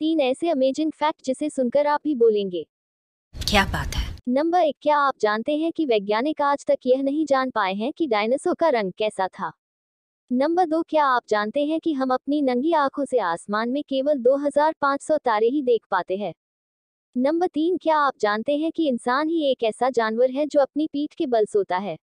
तीन ऐसे amazing fact जिसे सुनकर आप ही बोलेंगे क्या बात है नंबर एक क्या आप जानते हैं कि वैज्ञानिक आज तक यह नहीं जान पाए हैं कि डायनासोर का रंग कैसा था नंबर दो क्या आप जानते हैं कि हम अपनी नंगी आंखों से आसमान में केवल 2500 तारे ही देख पाते हैं नंबर तीन क्या आप जानते हैं कि इंसान ही एक ऐसा जानवर है जो अपनी पीठ के बल सोता है